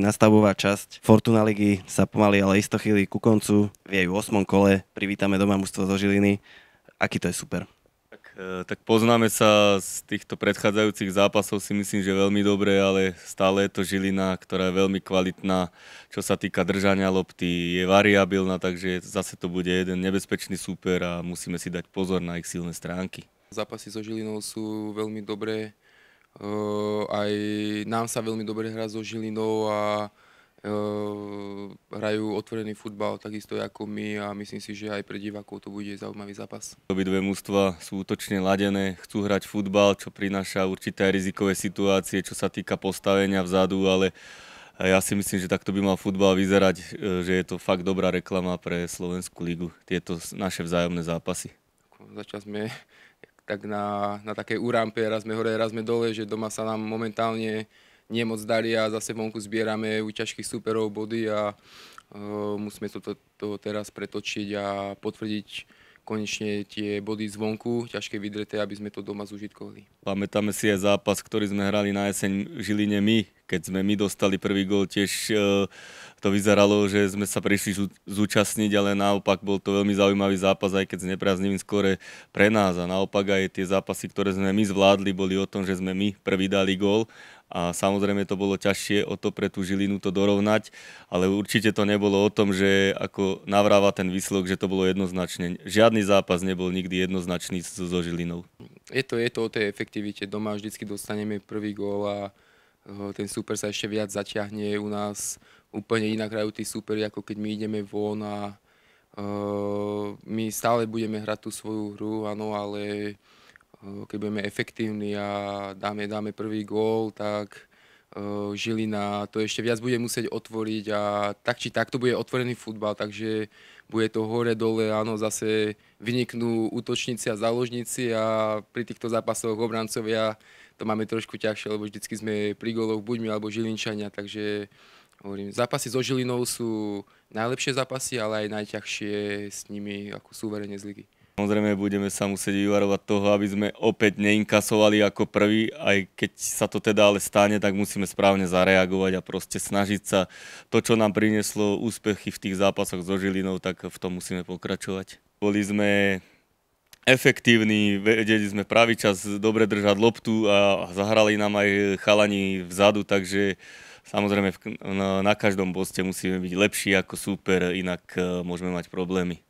nastavová časť Fortuna ligy sa pomaly, ale isto chýli ku koncu. V jej 8. kole privítame doma mužstvo zo Žiliny. Aký to je super? Tak, e, tak poznáme sa z týchto predchádzajúcich zápasov si myslím, že veľmi dobre, ale stále je to Žilina, ktorá je veľmi kvalitná, čo sa týka držania lopty, je variabilná, takže zase to bude jeden nebezpečný súper a musíme si dať pozor na ich silné stránky. Zápasy so Žilinou sú veľmi dobré, aj nám sa veľmi dobre hrá so Žilinou a hrajú otvorený futbal takisto ako my a myslím si, že aj pre divákov to bude zaujímavý zápas. Obidve mužstva sú útočne ladené, chcú hrať futbal, čo prináša určité rizikové situácie, čo sa týka postavenia vzadu, ale ja si myslím, že takto by mal futbal vyzerať, e, že je to fakt dobrá reklama pre Slovenskú ligu, tieto naše vzájomné zápasy. Začas sme tak na, na takej urampe, raz sme hore, raz sme dole, že doma sa nám momentálne nemoc darí a zase vonku zbierame u ťažkých superov body a uh, musíme to, to, to teraz pretočiť a potvrdiť konečne tie body zvonku, ťažké vydreté, aby sme to doma zúžitkovali. Pamätáme si aj zápas, ktorý sme hrali na jeseň v Žiline my, keď sme my dostali prvý gol, tiež e, to vyzeralo, že sme sa prišli zúčastniť, ale naopak bol to veľmi zaujímavý zápas, aj keď s nepriaznivým skore pre nás. A naopak aj tie zápasy, ktoré sme my zvládli, boli o tom, že sme my prvý dali gol a samozrejme to bolo ťažšie o to pre tú Žilinu to dorovnať, ale určite to nebolo o tom, že ako navráva ten výsledok, že to bolo jednoznačne. Žiadny zápas nebol nikdy jednoznačný so Žilinou. Je to, je to o tej efektivite. Doma vždycky dostaneme prvý gól a Eh, ten súper sa ešte viac zaťahne u nás. Úplne inak hrajú tí súperi, ako keď my ideme von a eh, my stále budeme hrať tú svoju hru, áno, ale eh, keď budeme efektívni a dáme, dáme prvý gól, tak Eh, Žilina, to ešte viac bude musieť otvoriť a tak či tak to bude otvorený futbal, takže bude to hore, dole, áno, zase vyniknú útočníci a záložníci a pri týchto zápasoch obrancovia to máme trošku ťažšie, lebo vždycky sme pri goloch buďmi alebo Žilinčania, takže hovorím, zápasy so Žilinou sú najlepšie zápasy, ale aj najťažšie s nimi ako súverejne z ligy. Samozrejme budeme sa musieť vyvarovať toho, aby sme opäť neinkasovali ako prvý, aj keď sa to teda ale stane, tak musíme správne zareagovať a proste snažiť sa to, čo nám prinieslo úspechy v tých zápasoch so Žilinou, tak v tom musíme pokračovať. Boli sme efektívni, vedeli sme pravý čas dobre držať loptu a zahrali nám aj chalani vzadu, takže samozrejme na každom poste musíme byť lepší ako súper, inak e, môžeme mať problémy.